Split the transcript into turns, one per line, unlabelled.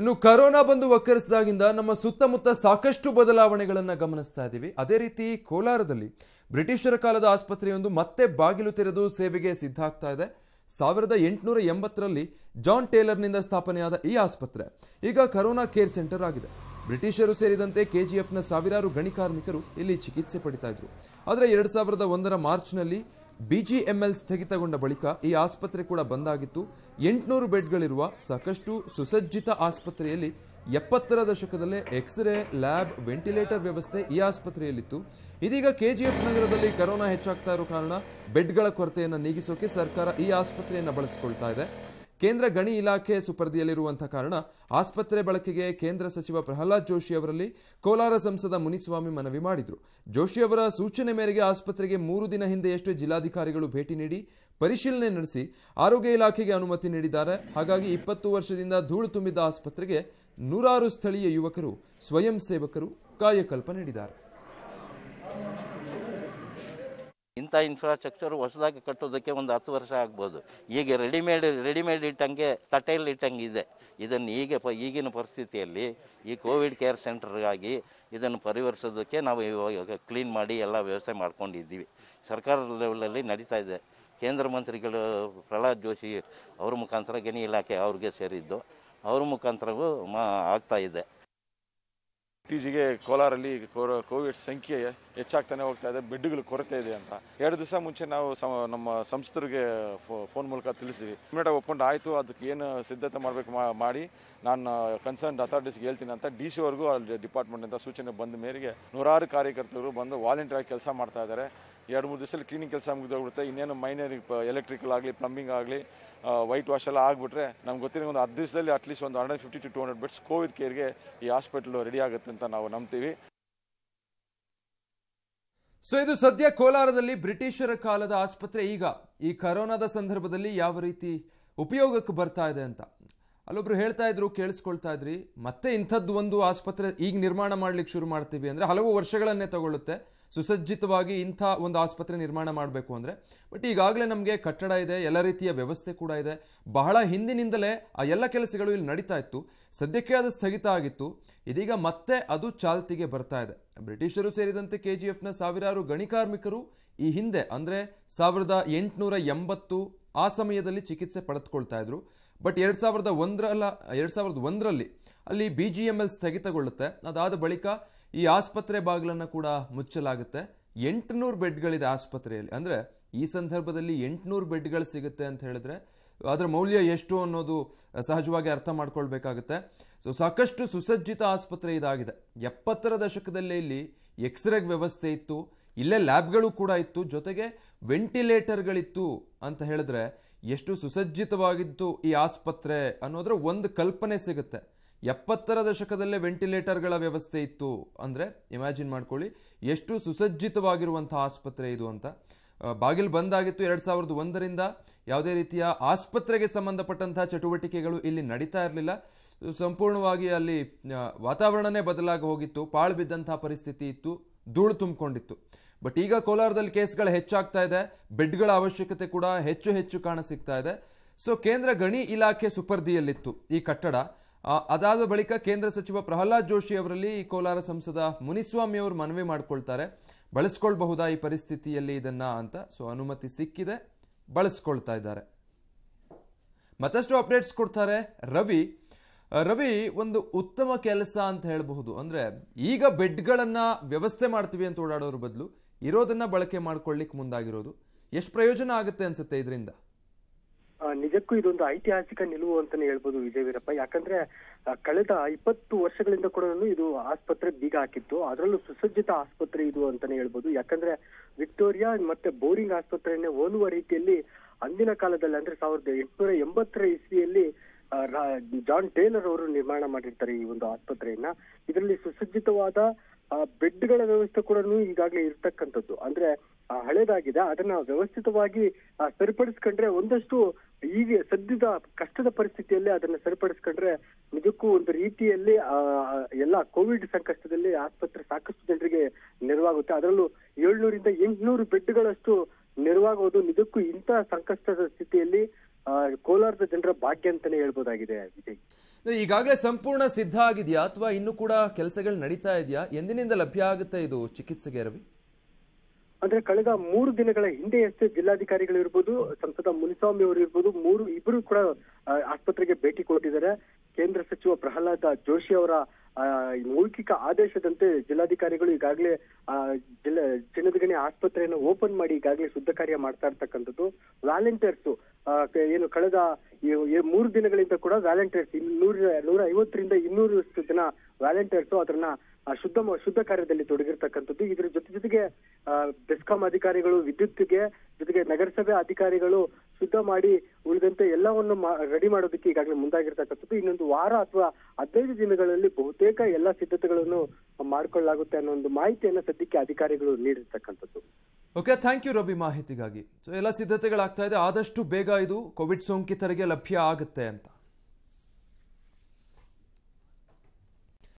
ಇನ್ನು ಕರೋನಾ ಬಂದು ಒಕ್ಕರಿಸಿದಾಗಿಂದ ನಮ್ಮ ಸುತ್ತಮುತ್ತ ಸಾಕಷ್ಟು ಬದಲಾವಣೆಗಳನ್ನು ಗಮನಿಸ್ತಾ ಇದ್ದೀವಿ ಅದೇ ರೀತಿ ಕೋಲಾರದಲ್ಲಿ ಬ್ರಿಟಿಷರ ಕಾಲದ ಆಸ್ಪತ್ರೆಯೊಂದು ಮತ್ತೆ ಬಾಗಿಲು ತೆರೆದು ಸೇವೆಗೆ ಸಿದ್ಧ ಆಗ್ತಾ ಇದೆ ಸಾವಿರದ ಎಂಟುನೂರ ಎಂಬತ್ತರಲ್ಲಿ ಜಾನ್ ಟೇಲರ್ನಿಂದ ಸ್ಥಾಪನೆಯಾದ ಈ ಆಸ್ಪತ್ರೆ ಈಗ ಕರೋನಾ ಕೇರ್ ಸೆಂಟರ್ ಆಗಿದೆ ಬ್ರಿಟಿಷರು ಸೇರಿದಂತೆ ಕೆಜಿಎಫ್ನ ಸಾವಿರಾರು ಗಣಿ ಕಾರ್ಮಿಕರು ಇಲ್ಲಿ ಚಿಕಿತ್ಸೆ ಪಡಿತಾ ಇದ್ರು ಆದರೆ ಎರಡು ಸಾವಿರದ ಒಂದರ ಮಾರ್ಚ್ನಲ್ಲಿ ಬಿಜಿಎಂಎಲ್ ಸ್ಥಗಿತಗೊಂಡ ಬಳಿಕ ಈ ಆಸ್ಪತ್ರೆ ಕೂಡ ಬಂದಾಗಿತ್ತು ಎಂಟುನೂರು ಬೆಡ್ಗಳಿರುವ ಸಾಕಷ್ಟು ಸುಸಜ್ಜಿತ ಆಸ್ಪತ್ರೆಯಲ್ಲಿ ಎಪ್ಪತ್ತರ ದಶಕದಲ್ಲೇ ಎಕ್ಸ್ರೇ ಲ್ಯಾಬ್ ವೆಂಟಿಲೇಟರ್ ವ್ಯವಸ್ಥೆ ಈ ಆಸ್ಪತ್ರೆಯಲ್ಲಿತ್ತು ಇದೀಗ ಕೆಜಿಎಫ್ ನಗರದಲ್ಲಿ ಕರೋನಾ ಹೆಚ್ಚಾಗ್ತಾ ಇರೋ ಕಾರಣ ಬೆಡ್ಗಳ ಕೊರತೆಯನ್ನು ನೀಗಿಸೋಕೆ ಸರ್ಕಾರ ಈ ಆಸ್ಪತ್ರೆಯನ್ನು ಬಳಸಿಕೊಳ್ತಾ ಇದೆ ಕೇಂದ್ರ ಗಣಿ ಇಲಾಖೆ ಸುಪರ್ದಿಯಲ್ಲಿರುವಂತಹ ಕಾರಣ ಆಸ್ಪತ್ರೆ ಬಳಕೆಗೆ ಕೇಂದ್ರ ಸಚಿವ ಪ್ರಹ್ಲಾದ್ ಜೋಶಿ ಅವರಲ್ಲಿ ಕೋಲಾರ ಸಂಸದ ಮುನಿಸ್ವಾಮಿ ಮನವಿ ಮಾಡಿದರು ಜೋಶಿ ಅವರ ಸೂಚನೆ ಮೇರೆಗೆ ಆಸ್ಪತ್ರೆಗೆ ಮೂರು ದಿನ ಹಿಂದೆಯಷ್ಟೇ ಜಿಲ್ಲಾಧಿಕಾರಿಗಳು ಭೇಟಿ ನೀಡಿ ಪರಿಶೀಲನೆ ನಡೆಸಿ ಆರೋಗ್ಯ ಇಲಾಖೆಗೆ ಅನುಮತಿ ನೀಡಿದ್ದಾರೆ ಹಾಗಾಗಿ ಇಪ್ಪತ್ತು ವರ್ಷದಿಂದ ಧೂಳು ತುಂಬಿದ್ದ ಆಸ್ಪತ್ರೆಗೆ ನೂರಾರು ಸ್ಥಳೀಯ ಯುವಕರು ಸ್ವಯಂ ಸೇವಕರು ಕಾಯಕಲ್ಪ ನೀಡಿದ್ದಾರೆ
ಇಂಥ ಇನ್ಫ್ರಾಸ್ಟ್ರಕ್ಚರ್ ಹೊಸದಾಗಿ ಕಟ್ಟೋದಕ್ಕೆ ಒಂದು ಹತ್ತು ವರ್ಷ ಆಗ್ಬೋದು ಈಗ ರೆಡಿಮೇಡ್ ರೆಡಿಮೇಡ್ ಇಟ್ಟಂಗೆ ತಟ್ಟೆಯಲ್ಲಿ ಇಟ್ಟಂಗೆ ಇದೆ ಇದನ್ನು ಈಗ ಪ ಈಗಿನ ಪರಿಸ್ಥಿತಿಯಲ್ಲಿ ಈ ಕೋವಿಡ್ ಕೇರ್ ಸೆಂಟರ್ಗಾಗಿ ಇದನ್ನು ಪರಿವರ್ಸೋದಕ್ಕೆ ನಾವು ಇವಾಗ ಕ್ಲೀನ್ ಮಾಡಿ ಎಲ್ಲ ವ್ಯವಸ್ಥೆ ಮಾಡ್ಕೊಂಡಿದ್ದೀವಿ ಸರ್ಕಾರದ ಲೆವೆಲಲ್ಲಿ ನಡೀತಾ ಇದೆ ಕೇಂದ್ರ ಮಂತ್ರಿಗಳು ಪ್ರಹ್ಲಾದ್ ಜೋಶಿ ಅವ್ರ ಮುಖಾಂತರ ಗಣಿ ಇಲಾಖೆ ಅವ್ರಿಗೆ ಸೇರಿದ್ದು ಅವ್ರ ಮುಖಾಂತರವೂ ಮಾ ಆಗ್ತಾಯಿದೆ ಇತ್ತೀಚೆಗೆ ಕೋಲಾರಲ್ಲಿ ಕೋವಿಡ್
ಸಂಖ್ಯೆ ಹೆಚ್ಚಾಗ್ತಾನೆ ಹೋಗ್ತಾ ಇದೆ ಬೆಡ್ಗಳು ಕೊರತೆ ಇದೆ ಅಂತ ಎರಡು ದಿವಸ ಮುಂಚೆ ನಾವು ನಮ್ಮ ಸಂಸ್ಥರಿಗೆ ಫೋನ್ ಮೂಲಕ ತಿಳಿಸಿದ್ವಿ ಇಮಿಡಿಯೇಟ್ ಒಪ್ಪಂದ ಆಯಿತು ಅದಕ್ಕೆ ಏನು ಸಿದ್ಧತೆ ಮಾಡಬೇಕು ಮಾಡಿ ನಾನು ಕನ್ಸರ್ನ್ ಅಥಾರಿಟೀಸ್ಗೆ ಹೇಳ್ತೀನಿ ಅಂತ ಡಿ ಸಿವರೆಗೂ ಅಲ್ಲಿ ಅಂತ ಸೂಚನೆ ಬಂದ ಮೇರೆಗೆ ನೂರಾರು ಕಾರ್ಯಕರ್ತರು ಬಂದು ವಾಲಂಟಿಯರ್ ಕೆಲಸ ಮಾಡ್ತಾ ಇದ್ದಾರೆ ಎರಡು ಮೂರು ದಿವಸದಲ್ಲಿ ಕ್ಲೀನಿಂಗ್ ಕೆಲಸ ಮುಗಿದೋಗ್ಬಿಡುತ್ತೆ ಇನ್ನೇನು ಮೈನರ್ ಎಲೆಕ್ಟ್ರಿಕಲ್ ಆಗಲಿ ಪ್ಲಂಬಿಂಗ್ ಆಗಲಿ ವೈಟ್ ವಾಶ್ ಎಲ್ಲ ಆಗಿಬಿಟ್ರೆ ನಮ್ಗೆ ಗೊತ್ತಿರೋ ಒಂದು ಹತ್ತು ದಿವಸದಲ್ಲಿ ಅಟ್ಲೀಸ್ಟ್ ಒಂದು hundred fifty two two hundred beds covid ಕೇರ್ಗೆ ಈ ಹಾಸ್ಪಿಟ್ಲು ರೆಡಿ ಆಗುತ್ತೆ ಅಂತ ನಾವು ನಂಬ್ತೀವಿ ಸೊ ಇದು ಸದ್ಯ ಕೋಲಾರದಲ್ಲಿ ಬ್ರಿಟಿಷರ ಕಾಲದ ಆಸ್ಪತ್ರೆ ಈಗ ಈ ಕರೋನಾದ ಸಂದರ್ಭದಲ್ಲಿ ಯಾವ ರೀತಿ ಉಪಯೋಗಕ್ಕೆ ಬರ್ತಾ ಇದೆ ಅಂತ ಅಲ್ಲೊಬ್ರು ಹೇಳ್ತಾ ಇದ್ರು ಕೇಳಿಸ್ಕೊಳ್ತಾ ಇದ್ರಿ ಮತ್ತೆ ಇಂಥದ್ದು ಒಂದು ಆಸ್ಪತ್ರೆ ಈಗ ನಿರ್ಮಾಣ ಮಾಡ್ಲಿಕ್ಕೆ ಶುರು ಮಾಡ್ತೀವಿ ಅಂದರೆ ಹಲವು ವರ್ಷಗಳನ್ನೇ ತಗೊಳ್ಳುತ್ತೆ ಸುಸಜ್ಜಿತವಾಗಿ ಇಂಥ ಒಂದು ಆಸ್ಪತ್ರೆ ನಿರ್ಮಾಣ ಮಾಡಬೇಕು ಅಂದರೆ ಬಟ್ ಈಗಾಗಲೇ ನಮಗೆ ಕಟ್ಟಡ ಇದೆ ಎಲ್ಲ ರೀತಿಯ ವ್ಯವಸ್ಥೆ ಕೂಡ ಇದೆ ಬಹಳ ಹಿಂದಿನಿಂದಲೇ ಆ ಎಲ್ಲ ಕೆಲಸಗಳು ಇಲ್ಲಿ ನಡೀತಾ ಇತ್ತು ಸದ್ಯಕ್ಕೆ ಅದು ಸ್ಥಗಿತ ಆಗಿತ್ತು ಇದೀಗ ಮತ್ತೆ ಅದು ಚಾಲ್ತಿಗೆ ಬರ್ತಾ ಇದೆ ಬ್ರಿಟಿಷರು ಸೇರಿದಂತೆ ಕೆ ಜಿ ಎಫ್ನ ಸಾವಿರಾರು ಗಣಿ ಕಾರ್ಮಿಕರು ಈ ಹಿಂದೆ ಅಂದರೆ ಸಾವಿರದ ಎಂಟುನೂರ ಎಂಬತ್ತು ಆ ಸಮಯದಲ್ಲಿ ಚಿಕಿತ್ಸೆ ಪಡೆದುಕೊಳ್ತಾ ಇದ್ರು ಬಟ್ ಎರಡು ಸಾವಿರದ ಒಂದರಲ್ಲ ಎರಡು ಸಾವಿರದ ಒಂದರಲ್ಲಿ ಅಲ್ಲಿ ಬಿ ಜಿ ಎಮ್ ಎಲ್ ಸ್ಥಗಿತಗೊಳ್ಳುತ್ತೆ ಅದಾದ ಬಳಿಕ ಈ ಆಸ್ಪತ್ರೆ ಬಾಗಿಲನ್ನು ಕೂಡ ಮುಚ್ಚಲಾಗುತ್ತೆ ಎಂಟುನೂರು ಬೆಡ್ಗಳಿದೆ ಆಸ್ಪತ್ರೆಯಲ್ಲಿ ಅಂದರೆ ಈ ಸಂದರ್ಭದಲ್ಲಿ ಎಂಟುನೂರು ಬೆಡ್ಗಳು ಸಿಗುತ್ತೆ ಅಂತ ಹೇಳಿದ್ರೆ ಅದರ ಮೌಲ್ಯ ಎಷ್ಟು ಅನ್ನೋದು ಸಹಜವಾಗಿ ಅರ್ಥ ಮಾಡ್ಕೊಳ್ಬೇಕಾಗುತ್ತೆ ಸೊ ಸಾಕಷ್ಟು ಸುಸಜ್ಜಿತ ಆಸ್ಪತ್ರೆ ಇದಾಗಿದೆ ಎಪ್ಪತ್ತರ ದಶಕದಲ್ಲೇ ಇಲ್ಲಿ ಎಕ್ಸ್ರೇ ವ್ಯವಸ್ಥೆ ಇತ್ತು ಇಲ್ಲೇ ಲ್ಯಾಬ್ಗಳು ಕೂಡ ಇತ್ತು ಜೊತೆಗೆ ವೆಂಟಿಲೇಟರ್ಗಳಿತ್ತು ಅಂತ ಹೇಳಿದ್ರೆ ಎಷ್ಟು ಸುಸಜ್ಜಿತವಾಗಿತ್ತು ಈ ಆಸ್ಪತ್ರೆ ಅನ್ನೋದ್ರ ಒಂದು ಕಲ್ಪನೆ ಸಿಗುತ್ತೆ ಎಪ್ಪತ್ತರ ದಶಕದಲ್ಲೇ ವೆಂಟಿಲೇಟರ್ಗಳ ವ್ಯವಸ್ಥೆ ಇತ್ತು ಅಂದರೆ ಇಮ್ಯಾಜಿನ್ ಮಾಡ್ಕೊಳ್ಳಿ ಎಷ್ಟು ಸುಸಜ್ಜಿತವಾಗಿರುವಂಥ ಆಸ್ಪತ್ರೆ ಇದು ಅಂತ ಬಾಗಿಲು ಬಂದಾಗಿತ್ತು ಎರಡು ಸಾವಿರದ ಒಂದರಿಂದ ಯಾವುದೇ ರೀತಿಯ ಆಸ್ಪತ್ರೆಗೆ ಸಂಬಂಧಪಟ್ಟಂತಹ ಚಟುವಟಿಕೆಗಳು ಇಲ್ಲಿ ನಡೀತಾ ಇರಲಿಲ್ಲ ಸಂಪೂರ್ಣವಾಗಿ ಅಲ್ಲಿ ವಾತಾವರಣನೇ ಬದಲಾಗಿ ಹೋಗಿತ್ತು ಪಾಳು ಬಿದ್ದಂತಹ ಪರಿಸ್ಥಿತಿ ಇತ್ತು ಧೂಳು ತುಂಬಿಕೊಂಡಿತ್ತು ಬಟ್ ಈಗ ಕೋಲಾರದಲ್ಲಿ ಕೇಸ್ಗಳು ಹೆಚ್ಚಾಗ್ತಾ ಇದೆ ಬೆಡ್ಗಳ ಅವಶ್ಯಕತೆ ಕೂಡ ಹೆಚ್ಚು ಹೆಚ್ಚು ಕಾಣ ಸಿಗ್ತಾ ಇದೆ ಸೊ ಕೇಂದ್ರ ಗಣಿ ಇಲಾಖೆ ಸುಪರ್ದಿಯಲ್ಲಿತ್ತು ಈ ಕಟ್ಟಡ ಅದಾದ ಬಳಿಕ ಕೇಂದ್ರ ಸಚಿವ ಪ್ರಹ್ಲಾದ್ ಜೋಶಿ ಅವರಲ್ಲಿ ಈ ಕೋಲಾರ ಸಂಸದ ಮುನಿಸ್ವಾಮಿ ಅವರು ಮನವಿ ಮಾಡ್ಕೊಳ್ತಾರೆ ಬಳಸ್ಕೊಳ್ಬಹುದಾ ಈ ಪರಿಸ್ಥಿತಿಯಲ್ಲಿ ಇದನ್ನ ಅಂತ ಸೊ ಅನುಮತಿ ಸಿಕ್ಕಿದೆ ಬಳಸ್ಕೊಳ್ತಾ ಇದ್ದಾರೆ ಮತ್ತಷ್ಟು ಅಪ್ಡೇಟ್ಸ್ ಕೊಡ್ತಾರೆ ರವಿ ರವಿ ಒಂದು ಉತ್ತಮ ಕೆಲಸ ಅಂತ ಹೇಳಬಹುದು ಅಂದರೆ ಈಗ ಬೆಡ್ಗಳನ್ನ ವ್ಯವಸ್ಥೆ ಮಾಡ್ತೀವಿ ಅಂತ ಓಡಾಡೋದ್ರ ಬದಲು ಇರೋದನ್ನ ಬಳಕೆ ಮಾಡ್ಕೊಳ್ಳಿಕ್ಕೆ ಮುಂದಾಗಿರೋದು ಎಷ್ಟು ಪ್ರಯೋಜನ ಆಗುತ್ತೆ ಅನ್ಸುತ್ತೆ ಇದರಿಂದ
ನಿಜಕ್ಕೂ ಇದೊಂದು ಐತಿಹಾಸಿಕ ನಿಲುವು ಅಂತಾನೆ ಹೇಳ್ಬೋದು ವಿಜಯ ವೀರಪ್ಪ ಯಾಕಂದ್ರೆ ಕಳೆದ ಇಪ್ಪತ್ತು ವರ್ಷಗಳಿಂದ ಕೂಡ ಇದು ಆಸ್ಪತ್ರೆ ಬೀಗ ಹಾಕಿತ್ತು ಅದರಲ್ಲೂ ಸುಸಜ್ಜಿತ ಆಸ್ಪತ್ರೆ ಇದು ಅಂತಾನೆ ಹೇಳ್ಬೋದು ಯಾಕಂದ್ರೆ ವಿಕ್ಟೋರಿಯಾ ಮತ್ತೆ ಬೋರಿಂಗ್ ಆಸ್ಪತ್ರೆಯನ್ನೇ ಹೋಲುವ ರೀತಿಯಲ್ಲಿ ಅಂದಿನ ಕಾಲದಲ್ಲಿ ಅಂದ್ರೆ ಸಾವಿರದ ಎಂಟುನೂರ ಎಂಬತ್ತರ ಇಸ್ವಿಯಲ್ಲಿ ಜಾನ್ ಟೇಲರ್ ಅವರು ನಿರ್ಮಾಣ ಮಾಡಿರ್ತಾರೆ ಈ ಒಂದು ಆಸ್ಪತ್ರೆಯನ್ನ ಇದರಲ್ಲಿ ಸುಸಜ್ಜಿತವಾದ ಬೆಡ್ಗಳ ವ್ಯವಸ್ಥೆ ಕೂಡ ಈಗಾಗಲೇ ಇರ್ತಕ್ಕಂಥದ್ದು ಅಂದ್ರೆ ಹಳೇದಾಗಿದೆ ಅದನ್ನ ವ್ಯವಸ್ಥಿತವಾಗಿ ಸರಿಪಡಿಸ್ಕೊಂಡ್ರೆ ಒಂದಷ್ಟು ಈಗ ಸದ್ಯದ ಕಷ್ಟದ ಪರಿಸ್ಥಿತಿಯಲ್ಲಿ ಅದನ್ನ ಸರಿಪಡಿಸ್ಕೊಂಡ್ರೆ ನಿಜಕ್ಕೂ ಒಂದು ರೀತಿಯಲ್ಲಿ ಎಲ್ಲ ಕೋವಿಡ್ ಸಂಕಷ್ಟದಲ್ಲಿ ಆಸ್ಪತ್ರೆ ಸಾಕಷ್ಟು ಜನರಿಗೆ ನೆರವಾಗುತ್ತೆ ಅದರಲ್ಲೂ ಏಳ್ನೂರಿಂದ ಎಂಟುನೂರು ಬೆಡ್ಗಳಷ್ಟು ನೆರವಾಗುವುದು ನಿಜಕ್ಕೂ ಇಂತಹ ಸಂಕಷ್ಟದ ಸ್ಥಿತಿಯಲ್ಲಿ ಕೋಲಾರದ ಜನರ ಭಾಗ್ಯ ಅಂತಾನೆ ಹೇಳ್ಬೋದಾಗಿದೆ ವಿಜಯ್
ಈಗಾಗಲೇ ಸಂಪೂರ್ಣ ಸಿದ್ಧ ಆಗಿದೆಯಾ ಅಥವಾ ಇನ್ನು ಕೂಡ ಕೆಲಸಗಳು ನಡೀತಾ ಇದೆಯಾ ಎಂದಿನಿಂದ ಲಭ್ಯ ಆಗುತ್ತೆ ಇದು ಚಿಕಿತ್ಸೆಗೆ ರವಿ
ಅಂದ್ರೆ ಕಳೆದ ಮೂರು ದಿನಗಳ ಹಿಂದೆಯಷ್ಟೇ ಜಿಲ್ಲಾಧಿಕಾರಿಗಳು ಇರ್ಬೋದು ಸಂಸದ ಮುನಿಸ್ವಾಮಿ ಅವರು ಇರ್ಬೋದು ಮೂರು ಇಬ್ಬರು ಕೂಡ ಆಸ್ಪತ್ರೆಗೆ ಭೇಟಿ ಕೊಟ್ಟಿದ್ದಾರೆ ಕೇಂದ್ರ ಸಚಿವ ಪ್ರಹ್ಲಾದ್ ಜೋಶಿ ಅವರ ಮೌಖಿಕ ಆದೇಶದಂತೆ ಜಿಲ್ಲಾಧಿಕಾರಿಗಳು ಈಗಾಗಲೇ ಆ ಜಿಲ್ಲಾ ಚಿನ್ನದಗಣಿ ಆಸ್ಪತ್ರೆಯನ್ನು ಓಪನ್ ಮಾಡಿ ಈಗಾಗಲೇ ಶುದ್ಧ ಕಾರ್ಯ ಮಾಡ್ತಾ ಇರ್ತಕ್ಕಂಥದ್ದು ವ್ಯಾಲೆಂಟಿಯರ್ಸ್ ಏನು ಕಳೆದ ಮೂರು ದಿನಗಳಿಂದ ಕೂಡ ವ್ಯಾಲೆಂಟೈನ್ಸ್ ನೂರ ನೂರ ಐವತ್ತರಿಂದ ಇನ್ನೂರಷ್ಟು ಜನ ವ್ಯಾಲೆಂಟೈನ್ಸ್ ಅದನ್ನ ಶುದ್ಧ ಶುದ್ಧ ಕಾರ್ಯದಲ್ಲಿ ತೊಡಗಿರ್ತಕ್ಕಂಥದ್ದು ಇದ್ರ ಜೊತೆ ಜೊತೆಗೆ ಬೆಸ್ಕಾಂ ಅಧಿಕಾರಿಗಳು ವಿದ್ಯುತ್ಗೆ ಜೊತೆಗೆ ನಗರಸಭೆ ಅಧಿಕಾರಿಗಳು ಶುದ್ಧ ಮಾಡಿ ಉಳಿದಂತೆ ಎಲ್ಲವನ್ನು ರೆಡಿ ಮಾಡೋದಕ್ಕೆ ಈಗಾಗಲೇ ಮುಂದಾಗಿರ್ತಕ್ಕಂಥದ್ದು ಇನ್ನೊಂದು ವಾರ ಅಥವಾ ಹದಿನೈದು ದಿನಗಳಲ್ಲಿ ಬಹುತೇಕ ಎಲ್ಲ ಸಿದ್ಧತೆಗಳನ್ನು ಮಾಡಿಕೊಳ್ಳಲಾಗುತ್ತೆ ಅನ್ನೋ ಒಂದು ಮಾಹಿತಿಯನ್ನ ಸದ್ಯಕ್ಕೆ ಅಧಿಕಾರಿಗಳು ನೀಡಿರ್ತಕ್ಕಂಥದ್ದು
ಓಕೆ ಥ್ಯಾಂಕ್ ಯು ರವಿ ಮಾಹಿತಿಗಾಗಿ ಸೊ ಎಲ್ಲ ಸಿದ್ಧತೆಗಳಾಗ್ತಾ ಇದೆ ಆದಷ್ಟು ಬೇಗ ಇದು ಕೋವಿಡ್ ಸೋಂಕಿತರಿಗೆ ಲಭ್ಯ ಆಗುತ್ತೆ ಅಂತ